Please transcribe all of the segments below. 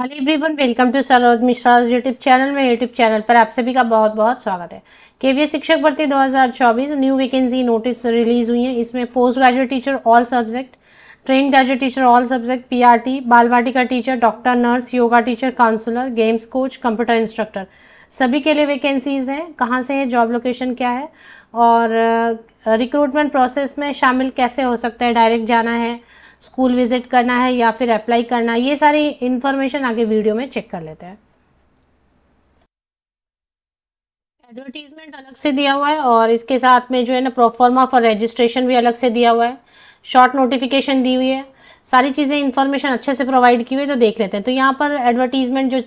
hello everyone welcome to Saroj Mishra YouTube channel में YouTube channel पर आप सभी का बहुत बहुत स्वागत है केवीए शिक्षक भर्ती 2024 न्यू वैकेंसी नोटिस रिलीज हुई है इसमें post graduate teacher all subject train graduate teacher all subject PRT Bal Vatika teacher doctor nurse yoga teacher counsellor games coach computer instructor सभी के लिए वैकेंसीज हैं कहाँ से है जॉब लोकेशन क्या है और रिक्रूटमेंट प्रोसेस में शामिल कैसे हो सकता है डायरेक्ट जाना है स्कूल विजिट करना है या फिर अप्लाई करना है ये सारी इन्फॉर्मेशन आगे वीडियो में चेक कर लेते हैं एडवर्टीजमेंट अलग से दिया हुआ है और इसके साथ में जो है ना प्रोफॉर्मा फॉर रजिस्ट्रेशन भी अलग से दिया हुआ है शॉर्ट नोटिफिकेशन दी हुई है सारी चीज़ें इन्फॉर्मेशन अच्छे से प्रोवाइड की हुई है तो देख लेते हैं तो यहाँ पर एडवर्टीजमेंट जो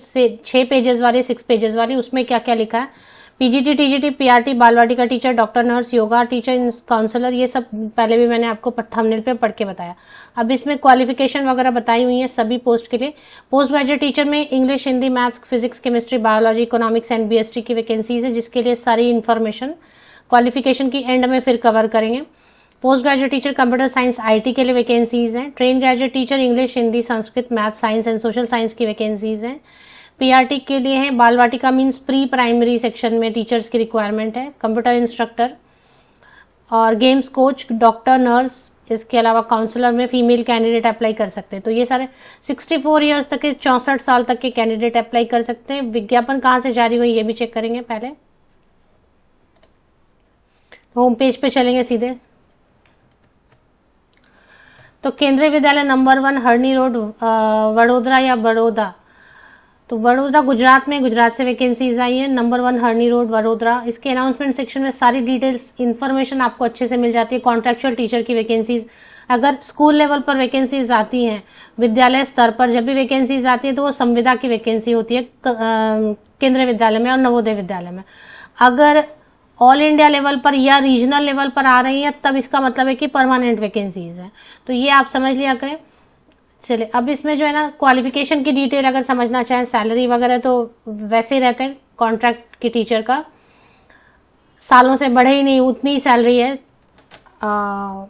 छः पेजेस वाली सिक्स पेजेस वाली उसमें क्या क्या लिखा है पीजीटी टीजीटी पीआरटी बालवाड़ी का teacher doctor nurse yoga teacher counsellor ये सब पहले भी मैंने आपको थंबनेल पे पढ़ के बताया अब इसमें क्वालिफिकेशन वगैरह बताई हुई है सभी पोस्ट के लिए पोस्ट ग्रेजुएट टीचर में English Hindi maths physics chemistry biology economics and BST की वैकेंसीज है जिसके लिए सारी इन्फॉर्मेशन क्वालिफिकेशन की एंड में फिर कवर करेंगे post graduate teacher computer science IT के लिए वैकेंसीज हैं train graduate teacher English Hindi Sanskrit maths science and social science की वैकेंसीज हैं पीआरटी के लिए है Balvatika means pre primary section में टीचर्स की रिक्वायरमेंट है कंप्यूटर इंस्ट्रक्टर और गेम्स कोच डॉक्टर नर्स इसके अलावा काउंसलर में फीमेल कैंडिडेट अप्लाई कर सकते हैं तो ये सारे 64 फोर ईयर्स तक के चौसठ साल तक के कैंडिडेट अप्लाई कर सकते हैं विज्ञापन कहाँ से जारी हुई ये भी चेक करेंगे पहले होम तो पेज पे चलेंगे सीधे तो Kendriya Vidyalaya number one Harni road Vadodara या बड़ोदा तो वडोदरा गुजरात में गुजरात से वैकेंसीज आई है number one Harni road Vadodara इसके अनाउंसमेंट सेक्शन में सारी डिटेल्स इन्फॉर्मेशन आपको अच्छे से मिल जाती है कॉन्ट्रेक्चुअल टीचर की वैकेंसीज अगर स्कूल लेवल पर वैकेंसीज आती हैं विद्यालय स्तर पर जब भी वैकेंसीज आती है तो वो संविदा की वैकेंसी होती है केंद्रीय विद्यालय में और नवोदय विद्यालय में अगर ऑल इंडिया लेवल पर या रीजनल लेवल पर आ रही है तब इसका मतलब है कि परमानेंट वैकेंसीज है तो ये आप समझ लिया करें चले अब इसमें जो है ना क्वालिफिकेशन की डिटेल अगर समझना चाहें सैलरी वगैरह तो वैसे ही रहते हैं कॉन्ट्रैक्ट के टीचर का सालों से बढ़े ही नहीं उतनी ही सैलरी है आ,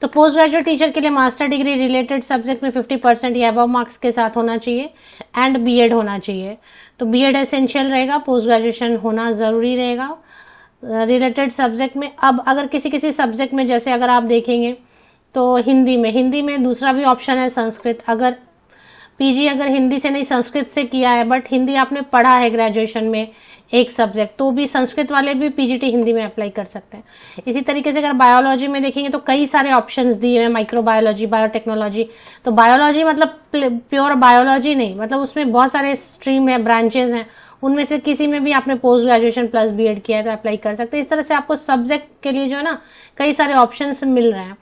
तो पोस्ट ग्रेजुएट टीचर के लिए मास्टर डिग्री रिलेटेड सब्जेक्ट में 50 परसेंट या अबव मार्क्स के साथ होना चाहिए एंड बीएड होना चाहिए तो बीएड एसेंशियल रहेगा पोस्ट ग्रेजुएशन होना ज़रूरी रहेगा रिलेटेड सब्जेक्ट में अब अगर किसी किसी सब्जेक्ट में जैसे अगर आप देखेंगे तो हिंदी में हिंदी में दूसरा भी ऑप्शन है संस्कृत अगर पीजी अगर हिंदी से नहीं संस्कृत से किया है बट हिंदी आपने पढ़ा है ग्रेजुएशन में एक सब्जेक्ट तो भी संस्कृत वाले भी पीजीटी हिंदी में अप्लाई कर सकते हैं इसी तरीके से अगर बायोलॉजी में देखेंगे तो कई सारे ऑप्शंस दिए हैं माइक्रोबायोलॉजी बायोटेक्नोलॉजी तो बायोलॉजी मतलब प्योर बायोलॉजी नहीं मतलब उसमें बहुत सारे स्ट्रीम है ब्रांचेज हैं उनमें से किसी में भी आपने पोस्ट ग्रेजुएशन प्लस बी किया है तो अप्लाई कर सकते हैं इस तरह से आपको सब्जेक्ट के लिए जो है ना कई सारे ऑप्शन मिल रहे हैं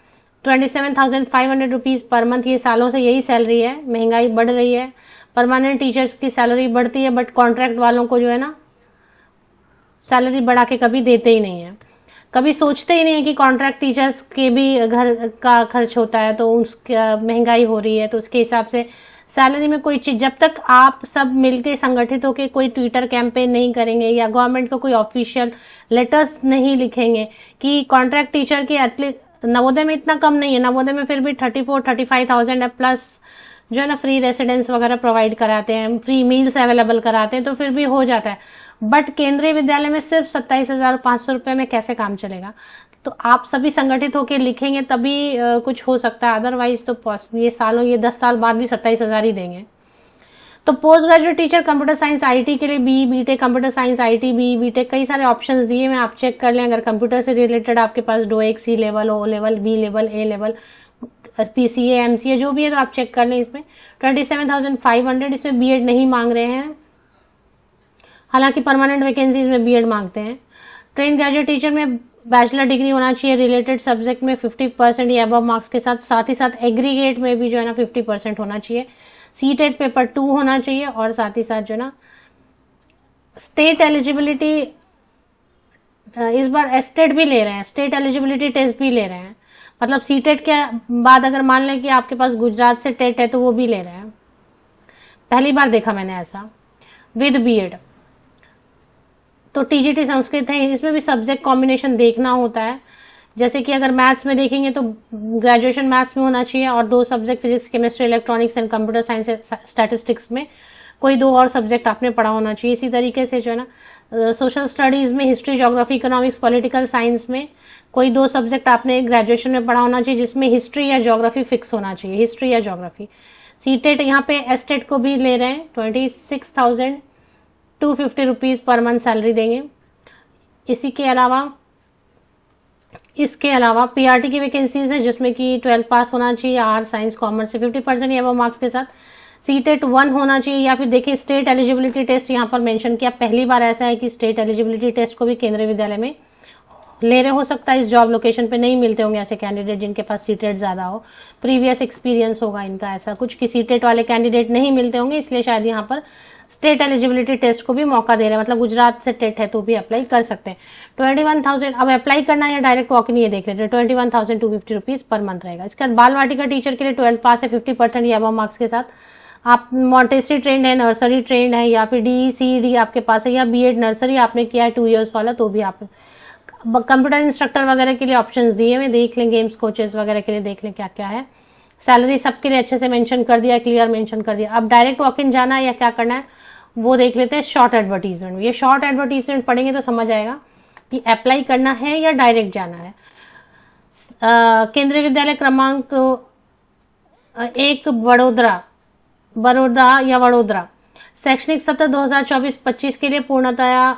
twenty seven thousand five hundred rupees per month ये सालों से यही सैलरी है महंगाई बढ़ रही है परमानेंट टीचर्स की सैलरी बढ़ती है बट कॉन्ट्रैक्ट वालों को जो है ना सैलरी बढ़ा के कभी देते ही नहीं है कभी सोचते ही नहीं है कि कॉन्ट्रैक्ट टीचर्स के भी घर का खर्च होता है तो उसका महंगाई हो रही है तो उसके हिसाब से सैलरी में कोई चीज जब तक आप सब मिलके संगठित होकर कोई ट्विटर कैंपेन नहीं करेंगे या गवर्नमेंट को कोई ऑफिशियल लेटर्स नहीं लिखेंगे कि कॉन्ट्रैक्ट टीचर के तो नवोदय में इतना कम नहीं है नवोदय में फिर भी thirty four thirty five thousand है प्लस जो है ना फ्री रेसिडेंस वगैरह प्रोवाइड कराते हैं फ्री मील्स अवेलेबल कराते हैं तो फिर भी हो जाता है बट केंद्रीय विद्यालय में सिर्फ सत्ताईस हजार पाँच सौ रुपये में कैसे काम चलेगा तो आप सभी संगठित होकर लिखेंगे तभी कुछ हो सकता है अदरवाइज तो ये सालों ये दस साल बाद भी सत्ताईस हजार ही देंगे तो post graduate teacher computer science IT के लिए B BTech computer science IT B BTech कई सारे ऑप्शंस दिए हैं आप चेक कर लें अगर कंप्यूटर से रिलेटेड आपके पास DOEACC level O level B level A level P C M C A जो भी है तो आप चेक कर लें इसमें twenty seven thousand five hundred इसमें बी एड नहीं मांग रहे हैं हालांकि परमानेंट वैकेंसीज में बी एड मांगते हैं ट्रेन ग्रेजुएट टीचर में बैचलर डिग्री होना चाहिए रिलेटेड सब्जेक्ट में फिफ्टी परसेंट या अब मार्क्स के साथ साथ ही साथ एग्रीगेट में भी जो है ना फिफ्टी परसेंट होना चाहिए सीटेट पेपर टू होना चाहिए और साथ ही साथ जो ना स्टेट एलिजिबिलिटी इस बार एस्टेट भी ले रहे हैं स्टेट एलिजिबिलिटी टेस्ट भी ले रहे हैं मतलब सीटेट के बाद अगर मान लें कि आपके पास गुजरात से टेट है तो वो भी ले रहे हैं पहली बार देखा मैंने ऐसा विद बीएड तो टीजीटी संस्कृत है इसमें भी सब्जेक्ट कॉम्बिनेशन देखना होता है जैसे कि अगर मैथ्स में देखेंगे तो ग्रेजुएशन मैथ्स में होना चाहिए और दो subject physics chemistry electronics and computer science statistics में कोई दो और सब्जेक्ट आपने पढ़ा होना चाहिए इसी तरीके से जो है ना सोशल स्टडीज़ में history geography economics political science में कोई दो सब्जेक्ट आपने ग्रेजुएशन में पढ़ा होना चाहिए जिसमें हिस्ट्री या जोग्राफी फिक्स होना चाहिए हिस्ट्री या जोग्राफी सी टेट यहाँ पे एस्टेट को भी ले रहे हैं twenty six thousand two fifty rupees per month salary देंगे इसी के अलावा इसके अलावा पीआरटी की वैकेंसीज है जिसमें कि ट्वेल्थ पास होना चाहिए आर साइंस कॉमर्स से फिफ्टी परसेंट या मार्क्स के साथ सी टेट वन होना चाहिए या फिर देखिए स्टेट एलिजिबिलिटी टेस्ट यहाँ पर मेंशन किया पहली बार ऐसा है कि स्टेट एलिजिबिलिटी टेस्ट को भी केंद्रीय विद्यालय में ले रहे हो सकता है इस जॉब लोकेशन पे नहीं मिलते होंगे ऐसे कैंडिडेट जिनके पास सी ज़्यादा हो प्रीवियस एक्सपीरियंस होगा इनका ऐसा कुछ कि सी वाले कैंडिडेट नहीं मिलते होंगे इसलिए शायद यहाँ पर स्टेट एलिजिबिलिटी टेस्ट को भी मौका दे रहे हैं मतलब गुजरात से टेट है तो भी अप्लाई कर सकते हैं ट्वेंटी वन थाउजेंड अब अप्लाई करना या डायरेक्ट वॉक नहीं है देख लेते हैं twenty one thousand two fifty rupees per month रहेगा इसके बाद बाल का टीचर के लिए ट्वेल्थ पास है फिफ्टी परसेंट या मार्क्स के साथ आप मॉन्टेस्ट्री ट्रेंड है नर्सरी ट्रेंड है या फिर डी सी डी आपके पास है या बी एड नर्सरी आपने किया है टू ईयर्स वाला तो भी आप कंप्यूटर इंस्ट्रक्टर वगैरह के लिए ऑप्शंस दिए हुए देख लें गेम्स कोचेस वगैरह के लिए देख लें क्या क्या है सैलरी सबके लिए अच्छे से मेंशन कर दिया क्लियर मेंशन कर दिया अब डायरेक्ट वॉक इन जाना है या क्या करना है वो देख लेते हैं शॉर्ट एडवर्टीजमेंट ये शॉर्ट एडवर्टीजमेंट पढ़ेंगे तो समझ आएगा कि अप्लाई करना है या डायरेक्ट जाना है केंद्रीय विद्यालय क्रमांक एक बड़ोदरा बड़ोदरा या वडोदरा शैक्षणिक सत्र 2024-25 के लिए पूर्णतया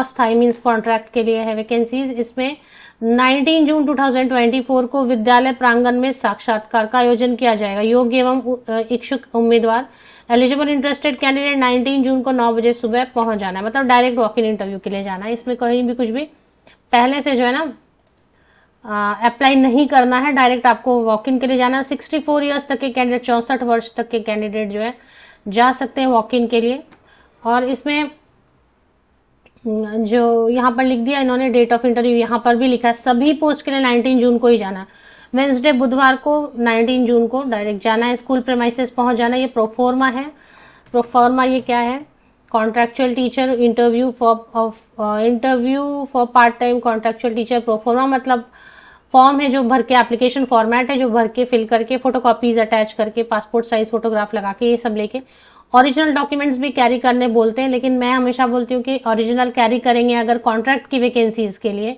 अस्थायी मीन्स कॉन्ट्रैक्ट के लिए है वैकेंसीज इसमें 19 जून 2024 को विद्यालय प्रांगण में साक्षात्कार का आयोजन किया जाएगा योग्य एवं इच्छुक उम्मीदवार एलिजिबल इंटरेस्टेड कैंडिडेट 19 जून को 9 बजे सुबह पहुंच जाना है मतलब डायरेक्ट वॉक इन इंटरव्यू के लिए जाना है इसमें कहीं भी कुछ भी पहले से जो है ना अप्लाई नहीं करना है डायरेक्ट आपको वॉक इन के लिए जाना है सिक्सटी फोर ईयर्स तक के कैंडिडेट चौंसठ वर्ष तक के कैंडिडेट जो है जा सकते हैं वॉक इन के लिए और इसमें जो यहाँ पर लिख दिया इन्होंने डेट ऑफ इंटरव्यू यहाँ पर भी लिखा है सभी पोस्ट के लिए 19 जून को ही जाना वेंसडे बुधवार को 19 जून को डायरेक्ट जाना है स्कूल प्रेमाइसेस पहुंच जाना ये प्रोफॉर्मा है प्रोफॉर्मा ये क्या है contractual teacher interview for interview for part time contractual teacher proforma मतलब फॉर्म है जो भर के एप्लीकेशन फॉर्मेट है जो भर के फिल करके फोटो अटैच करके पासपोर्ट साइज फोटोग्राफ लगा के ये सब लेके ओरिजिनल डॉक्यूमेंट्स भी कैरी करने बोलते हैं लेकिन मैं हमेशा बोलती हूँ कि ओरिजिनल कैरी करेंगे अगर कॉन्ट्रैक्ट की वैकेंसीज के लिए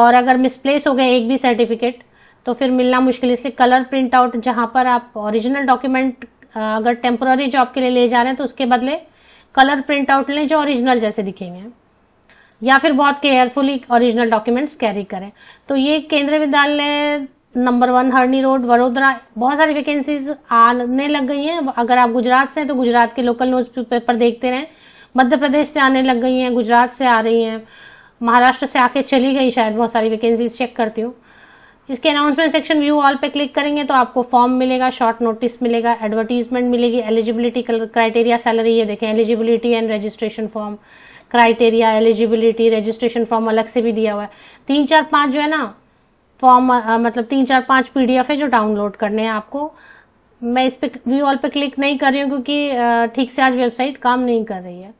और अगर मिसप्लेस हो गया एक भी सर्टिफिकेट तो फिर मिलना मुश्किल इसलिए कलर प्रिंट आउट जहाँ पर आप ओरिजिनल डॉक्यूमेंट अगर टेम्पोररी जॉब के लिए ले जा रहे हैं तो उसके बदले कलर प्रिंट आउट लें जो ओरिजिनल जैसे दिखेंगे या फिर बहुत केयरफुली ओरिजिनल डॉक्यूमेंट्स कैरी करें तो ये Kendriya Vidyalaya number one Harni road Vadodara बहुत सारी वैकेंसीज आने लग गई हैं अगर आप गुजरात से हैं तो गुजरात के लोकल न्यूज पेपर देखते रहें मध्य प्रदेश से आने लग गई हैं गुजरात से आ रही हैं महाराष्ट्र से आके चली गई शायद बहुत सारी वैकेंसीज चेक करती हूँ इसके अनाउंसमेंट सेक्शन व्यू ऑल पे क्लिक करेंगे तो आपको फॉर्म मिलेगा शॉर्ट नोटिस मिलेगा एडवर्टीजमेंट मिलेगी एलिजिबिलिटी क्राइटेरिया सैलरी ये देखें eligibility and registration form criteria eligibility registration form अलग से भी दिया हुआ है तीन चार पाँच जो है ना फॉर्म मतलब तीन चार पांच पीडीएफ है जो डाउनलोड करने हैं आपको मैं इस पे व्यू ऑल पे क्लिक नहीं कर रही हूँ क्योंकि ठीक से आज वेबसाइट काम नहीं कर रही है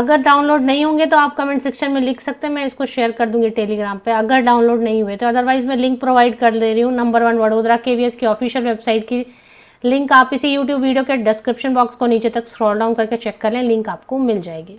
अगर डाउनलोड नहीं होंगे तो आप कमेंट सेक्शन में लिख सकते हैं मैं इसको शेयर कर दूंगी टेलीग्राम पे अगर डाउनलोड नहीं हुए तो अदरवाइज मैं लिंक प्रोवाइड कर दे रही हूँ नंबर वन वडोदरा केवीएस की ऑफिशियल वेबसाइट की लिंक आप इसी यूट्यूब वीडियो के डिस्क्रिप्शन बॉक्स को नीचे तक स्क्रॉल डाउन करके चेक कर लें लिंक आपको मिल जाएगी